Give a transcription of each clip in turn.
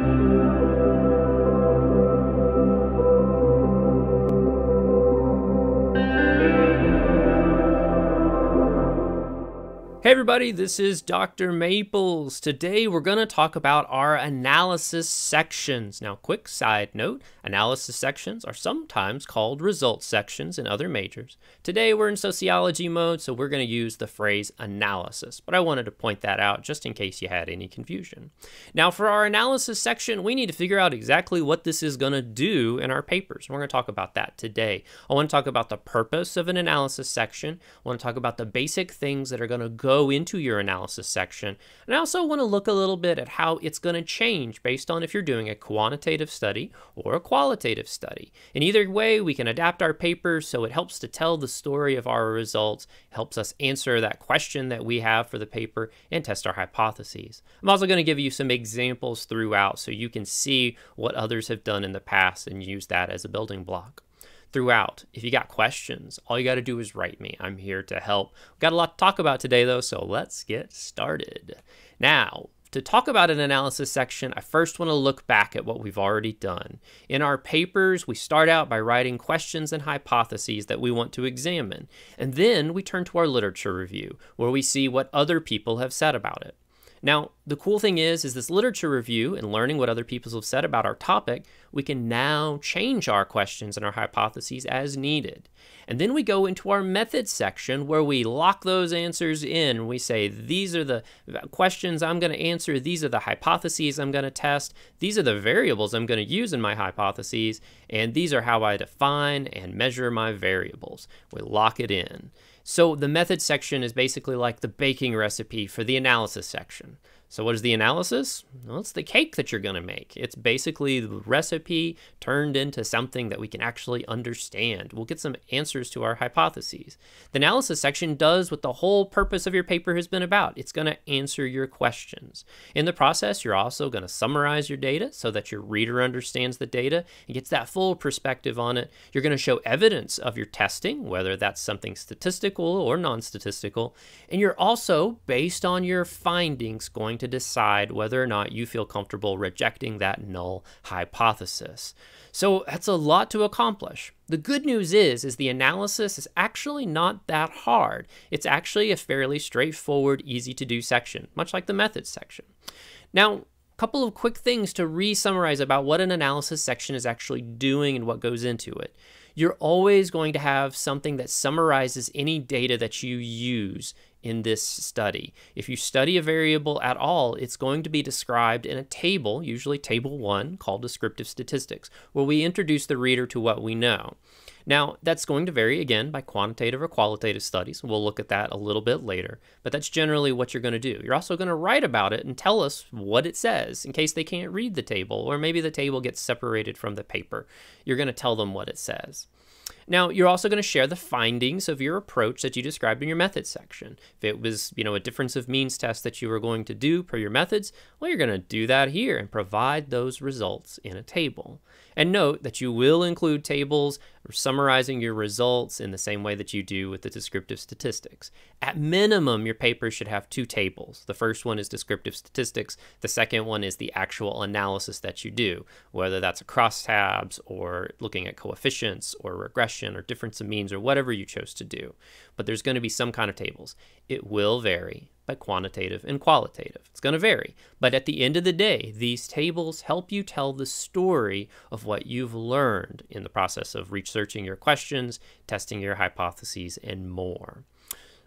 Música Hey everybody, this is Dr. Maples. Today we're going to talk about our analysis sections. Now, quick side note, analysis sections are sometimes called results sections in other majors. Today we're in sociology mode, so we're going to use the phrase analysis, but I wanted to point that out just in case you had any confusion. Now, for our analysis section, we need to figure out exactly what this is going to do in our papers. We're going to talk about that today. I want to talk about the purpose of an analysis section. I want to talk about the basic things that are going to go go into your analysis section. And I also want to look a little bit at how it's going to change based on if you're doing a quantitative study or a qualitative study. In either way, we can adapt our paper so it helps to tell the story of our results, helps us answer that question that we have for the paper, and test our hypotheses. I'm also going to give you some examples throughout so you can see what others have done in the past and use that as a building block throughout. If you got questions, all you got to do is write me. I'm here to help. We've got a lot to talk about today, though, so let's get started. Now, to talk about an analysis section, I first want to look back at what we've already done. In our papers, we start out by writing questions and hypotheses that we want to examine, and then we turn to our literature review, where we see what other people have said about it. Now, the cool thing is, is this literature review and learning what other people have said about our topic, we can now change our questions and our hypotheses as needed. And then we go into our method section where we lock those answers in. We say, these are the questions I'm going to answer. These are the hypotheses I'm going to test. These are the variables I'm going to use in my hypotheses. And these are how I define and measure my variables. We lock it in. So the method section is basically like the baking recipe for the analysis section. So what is the analysis? Well, it's the cake that you're going to make. It's basically the recipe turned into something that we can actually understand. We'll get some answers to our hypotheses. The analysis section does what the whole purpose of your paper has been about. It's going to answer your questions. In the process, you're also going to summarize your data so that your reader understands the data and gets that full perspective on it. You're going to show evidence of your testing, whether that's something statistical or non-statistical, and you're also, based on your findings, going going to decide whether or not you feel comfortable rejecting that null hypothesis. So that's a lot to accomplish. The good news is is the analysis is actually not that hard. It's actually a fairly straightforward, easy to do section, much like the methods section. Now, a couple of quick things to re-summarize about what an analysis section is actually doing and what goes into it. You're always going to have something that summarizes any data that you use in this study. If you study a variable at all, it's going to be described in a table, usually table one, called descriptive statistics, where we introduce the reader to what we know. Now, that's going to vary again by quantitative or qualitative studies. We'll look at that a little bit later, but that's generally what you're going to do. You're also going to write about it and tell us what it says in case they can't read the table, or maybe the table gets separated from the paper. You're going to tell them what it says. Now, you're also going to share the findings of your approach that you described in your methods section. If it was, you know, a difference of means test that you were going to do per your methods, well, you're going to do that here and provide those results in a table. And note that you will include tables summarizing your results in the same way that you do with the descriptive statistics. At minimum, your paper should have two tables. The first one is descriptive statistics, the second one is the actual analysis that you do, whether that's cross-tabs or looking at coefficients or regression or difference of means or whatever you chose to do. But there's going to be some kind of tables. It will vary by quantitative and qualitative. It's going to vary. But at the end of the day, these tables help you tell the story of what you've learned in the process of researching your questions, testing your hypotheses, and more.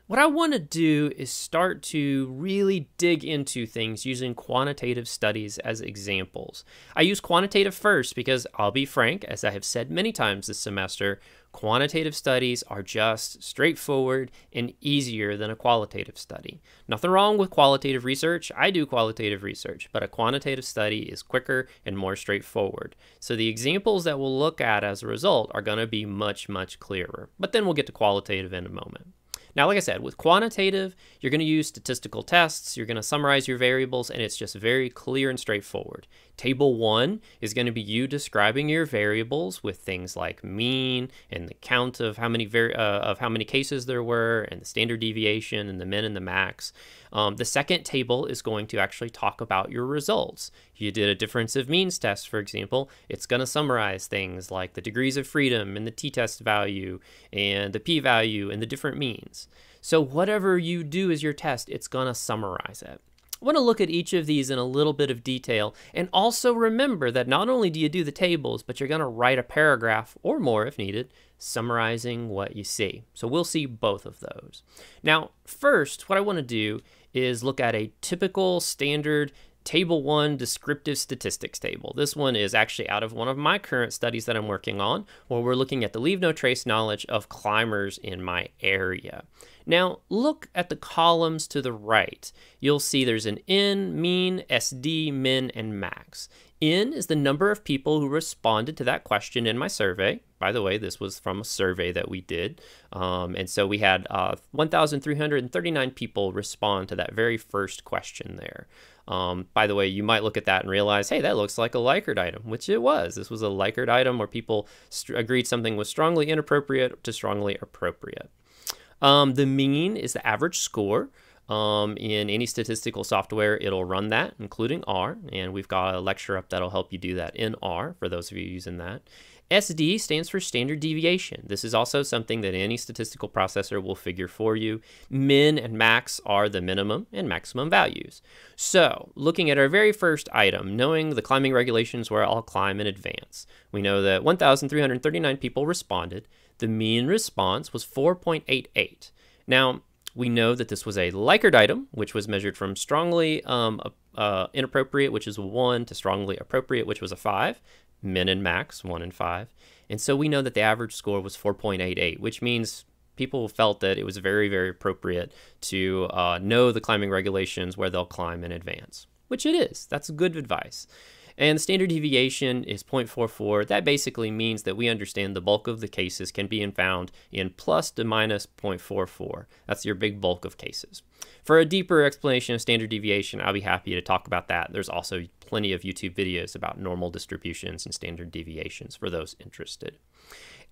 What I want to do is start to really dig into things using quantitative studies as examples. I use quantitative first because I'll be frank, as I have said many times this semester, Quantitative studies are just straightforward and easier than a qualitative study. Nothing wrong with qualitative research. I do qualitative research, but a quantitative study is quicker and more straightforward. So the examples that we'll look at as a result are going to be much, much clearer. But then we'll get to qualitative in a moment. Now, like I said, with quantitative, you're going to use statistical tests, you're going to summarize your variables, and it's just very clear and straightforward. Table one is going to be you describing your variables with things like mean and the count of how many uh, of how many cases there were and the standard deviation and the min and the max. Um, the second table is going to actually talk about your results. You did a difference of means test, for example. It's going to summarize things like the degrees of freedom and the t-test value and the p-value and the different means. So whatever you do as your test, it's going to summarize it. I want to look at each of these in a little bit of detail, and also remember that not only do you do the tables, but you're going to write a paragraph or more if needed, summarizing what you see. So we'll see both of those. Now, first, what I want to do is look at a typical standard Table 1 Descriptive Statistics Table. This one is actually out of one of my current studies that I'm working on, where we're looking at the leave no trace knowledge of climbers in my area. Now look at the columns to the right. You'll see there's an in, mean, SD, min, and max. In is the number of people who responded to that question in my survey. By the way, this was from a survey that we did. Um, and so we had uh, 1,339 people respond to that very first question there. Um, by the way, you might look at that and realize, hey, that looks like a Likert item, which it was. This was a Likert item where people agreed something was strongly inappropriate to strongly appropriate. Um, the mean is the average score. Um, in any statistical software, it'll run that, including R. And we've got a lecture up that'll help you do that in R for those of you using that. SD stands for standard deviation. This is also something that any statistical processor will figure for you. Min and max are the minimum and maximum values. So, looking at our very first item, knowing the climbing regulations where I'll climb in advance, we know that 1,339 people responded. The mean response was 4.88. Now, we know that this was a Likert item, which was measured from strongly um, uh, inappropriate, which is a 1, to strongly appropriate, which was a 5 min and max, one and five. And so we know that the average score was 4.88, which means people felt that it was very, very appropriate to uh, know the climbing regulations where they'll climb in advance, which it is. That's good advice. And the standard deviation is 0.44. That basically means that we understand the bulk of the cases can be found in plus to minus 0.44. That's your big bulk of cases. For a deeper explanation of standard deviation, I'll be happy to talk about that. There's also plenty of YouTube videos about normal distributions and standard deviations for those interested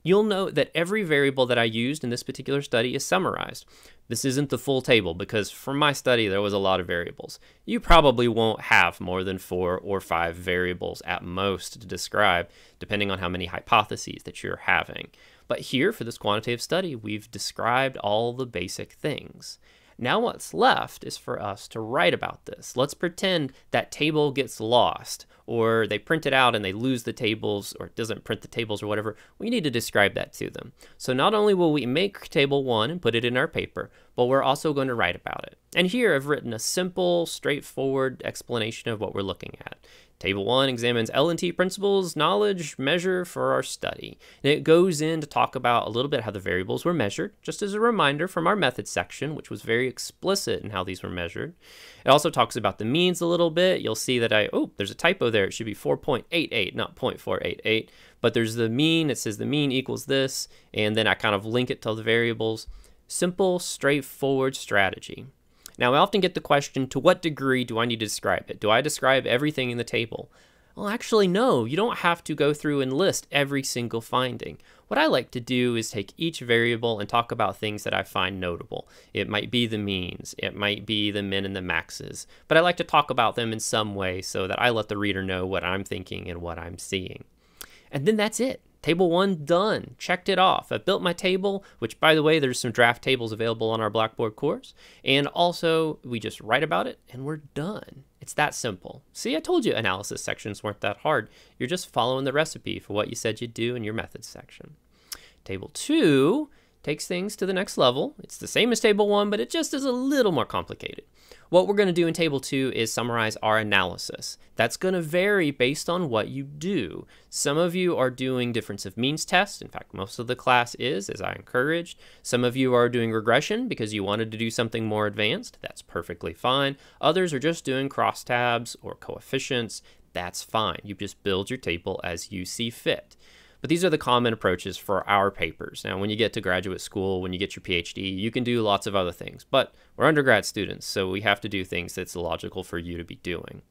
you'll note that every variable that I used in this particular study is summarized. This isn't the full table because for my study there was a lot of variables. You probably won't have more than four or five variables at most to describe depending on how many hypotheses that you're having. But here for this quantitative study we've described all the basic things. Now what's left is for us to write about this. Let's pretend that table gets lost or they print it out and they lose the tables or it doesn't print the tables or whatever. We need to describe that to them. So not only will we make table one and put it in our paper, but we're also going to write about it. And here I've written a simple, straightforward explanation of what we're looking at. Table 1 examines L&T principles, knowledge, measure for our study. And it goes in to talk about a little bit how the variables were measured, just as a reminder from our methods section, which was very explicit in how these were measured. It also talks about the means a little bit. You'll see that I, oh, there's a typo there. It should be 4.88, not 0.488. But there's the mean. It says the mean equals this. And then I kind of link it to the variables. Simple, straightforward strategy. Now, I often get the question, to what degree do I need to describe it? Do I describe everything in the table? Well, actually, no, you don't have to go through and list every single finding. What I like to do is take each variable and talk about things that I find notable. It might be the means, it might be the min and the maxes, but I like to talk about them in some way so that I let the reader know what I'm thinking and what I'm seeing. And then that's it. Table one done. Checked it off. I've built my table, which by the way, there's some draft tables available on our Blackboard course. And also, we just write about it and we're done. It's that simple. See, I told you analysis sections weren't that hard. You're just following the recipe for what you said you'd do in your methods section. Table two takes things to the next level. It's the same as table one, but it just is a little more complicated. What we're gonna do in table two is summarize our analysis. That's gonna vary based on what you do. Some of you are doing difference of means tests. In fact, most of the class is, as I encouraged. Some of you are doing regression because you wanted to do something more advanced. That's perfectly fine. Others are just doing crosstabs or coefficients. That's fine. You just build your table as you see fit. But these are the common approaches for our papers. Now, when you get to graduate school, when you get your PhD, you can do lots of other things, but we're undergrad students, so we have to do things that's logical for you to be doing.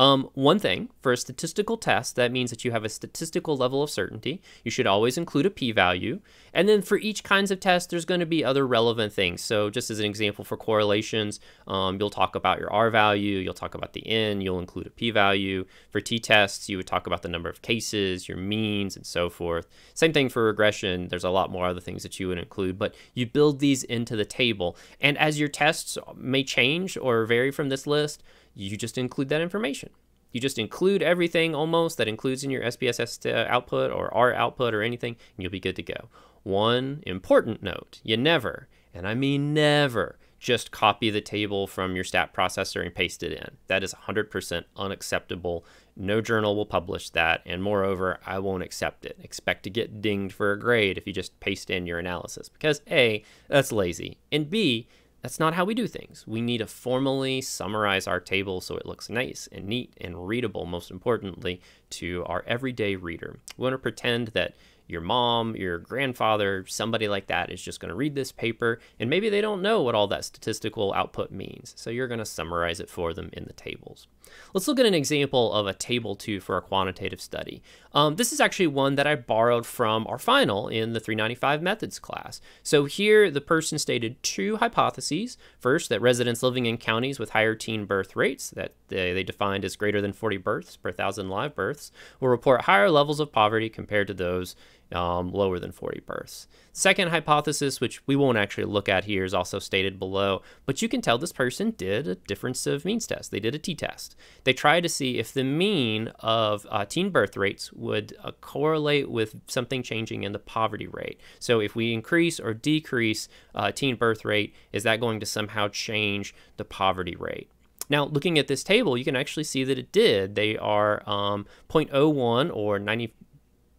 Um, one thing, for a statistical test, that means that you have a statistical level of certainty. You should always include a p-value. And then for each kinds of test, there's going to be other relevant things. So just as an example for correlations, um, you'll talk about your r-value, you'll talk about the n, you'll include a p-value. For t-tests, you would talk about the number of cases, your means, and so forth. Same thing for regression. There's a lot more other things that you would include, but you build these into the table. And as your tests may change or vary from this list, you just include that information. You just include everything almost that includes in your SPSS uh, output or R output or anything, and you'll be good to go. One important note, you never, and I mean never, just copy the table from your stat processor and paste it in. That is 100% unacceptable. No journal will publish that, and moreover, I won't accept it. Expect to get dinged for a grade if you just paste in your analysis because A, that's lazy, and B, that's not how we do things. We need to formally summarize our table so it looks nice and neat and readable, most importantly, to our everyday reader. We want to pretend that your mom, your grandfather, somebody like that is just going to read this paper and maybe they don't know what all that statistical output means. So you're going to summarize it for them in the tables. Let's look at an example of a table two for a quantitative study. Um, this is actually one that I borrowed from our final in the 395 methods class. So here the person stated two hypotheses. First, that residents living in counties with higher teen birth rates that they, they defined as greater than 40 births per thousand live births will report higher levels of poverty compared to those um, lower than 40 births. Second hypothesis, which we won't actually look at here, is also stated below, but you can tell this person did a difference of means test. They did a t test. They tried to see if the mean of uh, teen birth rates would uh, correlate with something changing in the poverty rate. So if we increase or decrease uh, teen birth rate, is that going to somehow change the poverty rate? Now, looking at this table, you can actually see that it did. They are um, 0.01 or 90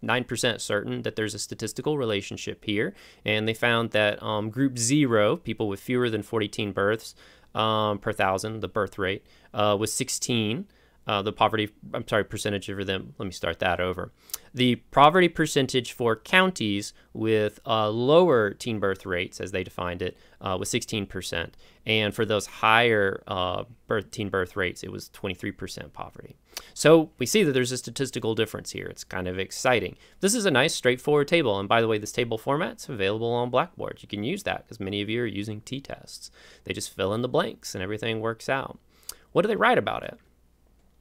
9% certain that there's a statistical relationship here. And they found that um, group zero, people with fewer than 14 births um, per thousand, the birth rate, uh, was 16. Uh, the poverty, I'm sorry, percentage for them. Let me start that over. The poverty percentage for counties with uh, lower teen birth rates, as they defined it, uh, was 16%. And for those higher uh, birth, teen birth rates, it was 23% poverty. So we see that there's a statistical difference here. It's kind of exciting. This is a nice, straightforward table. And by the way, this table format's available on Blackboard. You can use that because many of you are using t tests. They just fill in the blanks and everything works out. What do they write about it?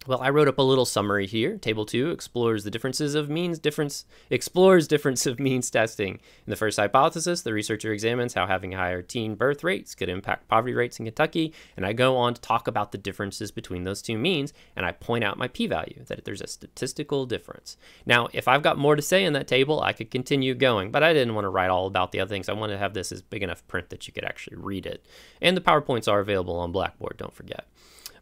Well, I wrote up a little summary here. Table 2 explores the differences of means difference explores difference of means testing. In the first hypothesis, the researcher examines how having higher teen birth rates could impact poverty rates in Kentucky, and I go on to talk about the differences between those two means and I point out my p-value that there's a statistical difference. Now, if I've got more to say in that table, I could continue going, but I didn't want to write all about the other things. I wanted to have this as big enough print that you could actually read it. And the PowerPoints are available on Blackboard, don't forget.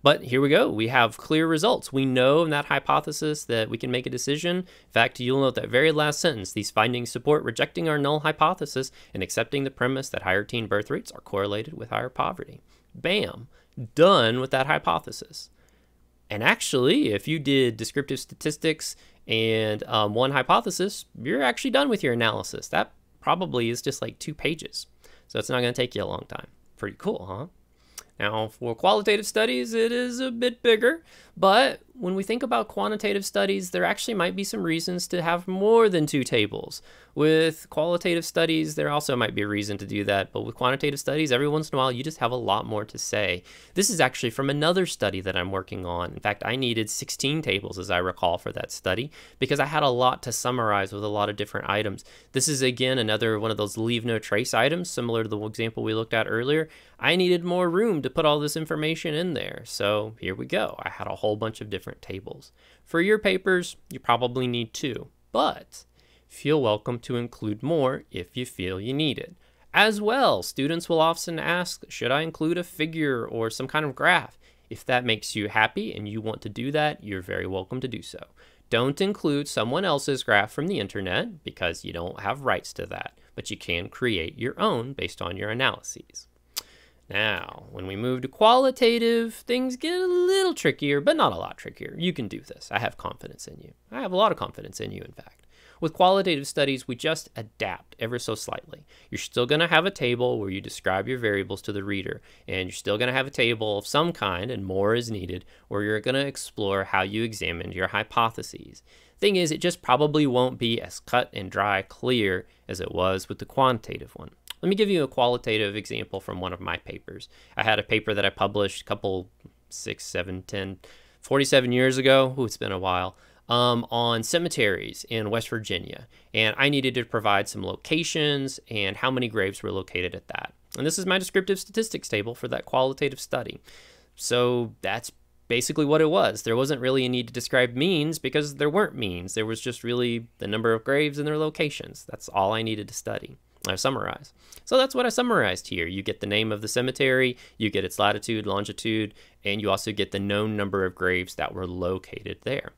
But here we go. We have clear results. We know in that hypothesis that we can make a decision. In fact, you'll note that very last sentence, these findings support rejecting our null hypothesis and accepting the premise that higher teen birth rates are correlated with higher poverty. Bam, done with that hypothesis. And actually, if you did descriptive statistics and um, one hypothesis, you're actually done with your analysis. That probably is just like two pages. So it's not going to take you a long time. Pretty cool, huh? Now, for qualitative studies, it is a bit bigger, but when we think about quantitative studies, there actually might be some reasons to have more than two tables. With qualitative studies, there also might be a reason to do that, but with quantitative studies, every once in a while, you just have a lot more to say. This is actually from another study that I'm working on. In fact, I needed 16 tables, as I recall, for that study, because I had a lot to summarize with a lot of different items. This is, again, another one of those leave no trace items, similar to the example we looked at earlier. I needed more room to put all this information in there, so here we go. I had a whole bunch of different different tables. For your papers, you probably need two, but feel welcome to include more if you feel you need it. As well, students will often ask, should I include a figure or some kind of graph? If that makes you happy and you want to do that, you're very welcome to do so. Don't include someone else's graph from the internet because you don't have rights to that, but you can create your own based on your analyses. Now, when we move to qualitative, things get a little trickier, but not a lot trickier. You can do this. I have confidence in you. I have a lot of confidence in you, in fact. With qualitative studies, we just adapt ever so slightly. You're still going to have a table where you describe your variables to the reader, and you're still going to have a table of some kind, and more is needed, where you're going to explore how you examined your hypotheses. Thing is, it just probably won't be as cut and dry clear as it was with the quantitative one. Let me give you a qualitative example from one of my papers. I had a paper that I published a couple, six, ten, forty-seven 47 years ago. Ooh, it's been a while. Um, on cemeteries in West Virginia. And I needed to provide some locations and how many graves were located at that. And this is my descriptive statistics table for that qualitative study. So that's basically what it was. There wasn't really a need to describe means because there weren't means. There was just really the number of graves and their locations. That's all I needed to study. I summarize. So that's what I summarized here. You get the name of the cemetery, you get its latitude, longitude, and you also get the known number of graves that were located there.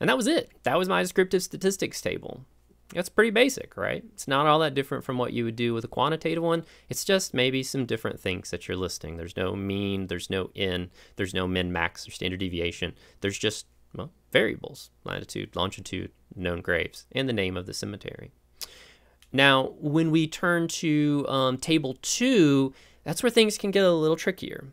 And that was it. That was my descriptive statistics table. That's pretty basic, right? It's not all that different from what you would do with a quantitative one. It's just maybe some different things that you're listing. There's no mean, there's no n, there's no min max or standard deviation. There's just well, variables, latitude, longitude, known graves, and the name of the cemetery. Now, when we turn to um, table two, that's where things can get a little trickier.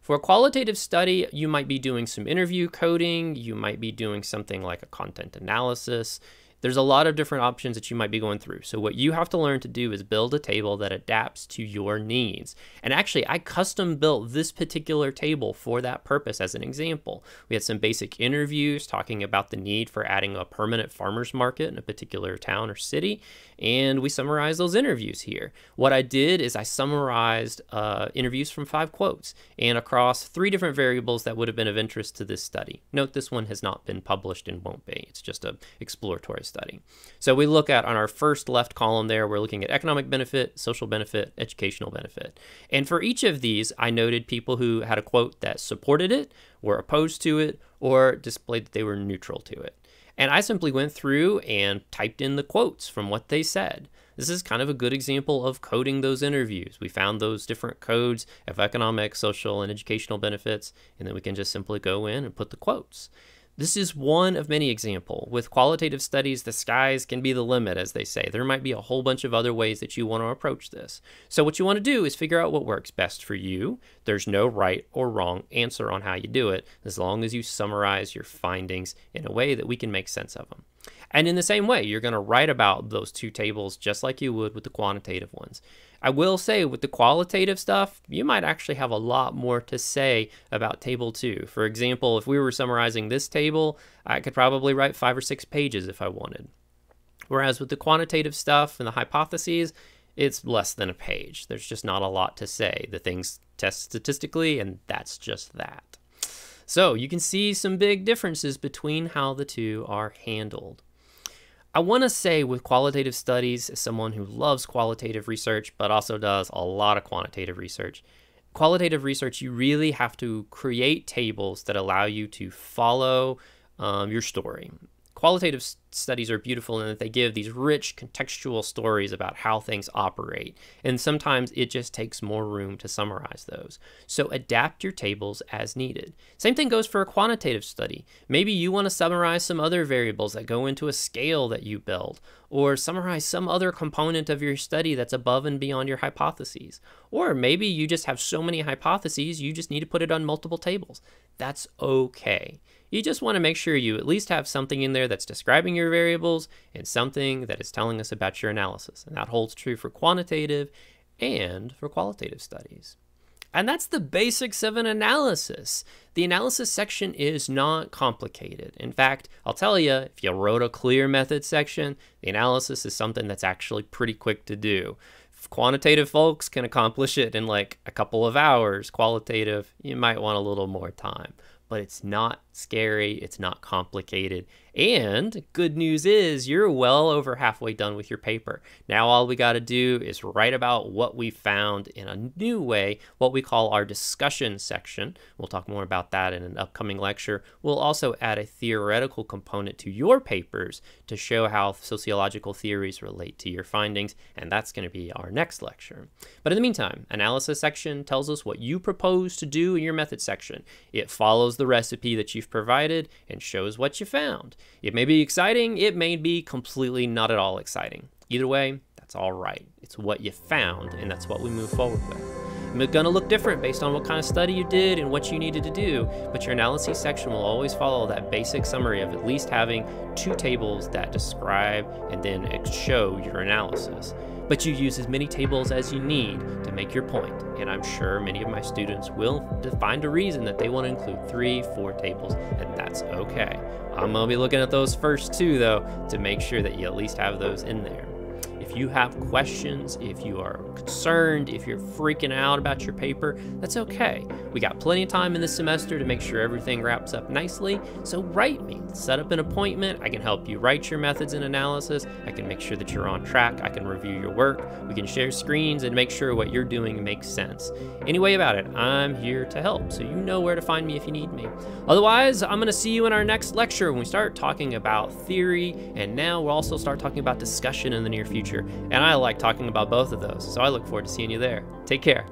For a qualitative study, you might be doing some interview coding, you might be doing something like a content analysis, there's a lot of different options that you might be going through. So what you have to learn to do is build a table that adapts to your needs. And actually, I custom built this particular table for that purpose as an example. We had some basic interviews talking about the need for adding a permanent farmer's market in a particular town or city. And we summarized those interviews here. What I did is I summarized uh, interviews from five quotes and across three different variables that would have been of interest to this study. Note this one has not been published and won't be. It's just an exploratory study. So we look at on our first left column there, we're looking at economic benefit, social benefit, educational benefit. And for each of these, I noted people who had a quote that supported it, were opposed to it, or displayed that they were neutral to it. And I simply went through and typed in the quotes from what they said. This is kind of a good example of coding those interviews. We found those different codes of economic, social, and educational benefits, and then we can just simply go in and put the quotes. This is one of many examples. With qualitative studies, the skies can be the limit, as they say. There might be a whole bunch of other ways that you want to approach this. So what you want to do is figure out what works best for you. There's no right or wrong answer on how you do it, as long as you summarize your findings in a way that we can make sense of them. And in the same way, you're going to write about those two tables just like you would with the quantitative ones. I will say with the qualitative stuff, you might actually have a lot more to say about table two. For example, if we were summarizing this table, I could probably write five or six pages if I wanted. Whereas with the quantitative stuff and the hypotheses, it's less than a page. There's just not a lot to say. The things test statistically, and that's just that. So you can see some big differences between how the two are handled. I want to say with qualitative studies, as someone who loves qualitative research, but also does a lot of quantitative research, qualitative research, you really have to create tables that allow you to follow um, your story. Qualitative studies are beautiful in that they give these rich contextual stories about how things operate, and sometimes it just takes more room to summarize those. So adapt your tables as needed. Same thing goes for a quantitative study. Maybe you want to summarize some other variables that go into a scale that you build, or summarize some other component of your study that's above and beyond your hypotheses. Or maybe you just have so many hypotheses, you just need to put it on multiple tables that's okay. You just want to make sure you at least have something in there that's describing your variables and something that is telling us about your analysis. And that holds true for quantitative and for qualitative studies. And that's the basics of an analysis. The analysis section is not complicated. In fact, I'll tell you, if you wrote a clear method section, the analysis is something that's actually pretty quick to do quantitative folks can accomplish it in like a couple of hours. Qualitative, you might want a little more time, but it's not scary, it's not complicated. And good news is you're well over halfway done with your paper. Now all we got to do is write about what we found in a new way, what we call our discussion section. We'll talk more about that in an upcoming lecture. We'll also add a theoretical component to your papers to show how sociological theories relate to your findings, and that's going to be our next lecture. But in the meantime, analysis section tells us what you propose to do in your method section. It follows the recipe that you've provided and shows what you found. It may be exciting, it may be completely not at all exciting. Either way, that's all right. It's what you found, and that's what we move forward with. It's gonna look different based on what kind of study you did and what you needed to do, but your analysis section will always follow that basic summary of at least having two tables that describe and then show your analysis but you use as many tables as you need to make your point. And I'm sure many of my students will find a reason that they want to include three, four tables, and that's okay. I'm gonna be looking at those first two though to make sure that you at least have those in there you have questions, if you are concerned, if you're freaking out about your paper, that's okay. We got plenty of time in this semester to make sure everything wraps up nicely, so write me. Set up an appointment. I can help you write your methods and analysis. I can make sure that you're on track. I can review your work. We can share screens and make sure what you're doing makes sense. Any way about it, I'm here to help, so you know where to find me if you need me. Otherwise, I'm going to see you in our next lecture when we start talking about theory, and now we'll also start talking about discussion in the near future and I like talking about both of those. So I look forward to seeing you there. Take care.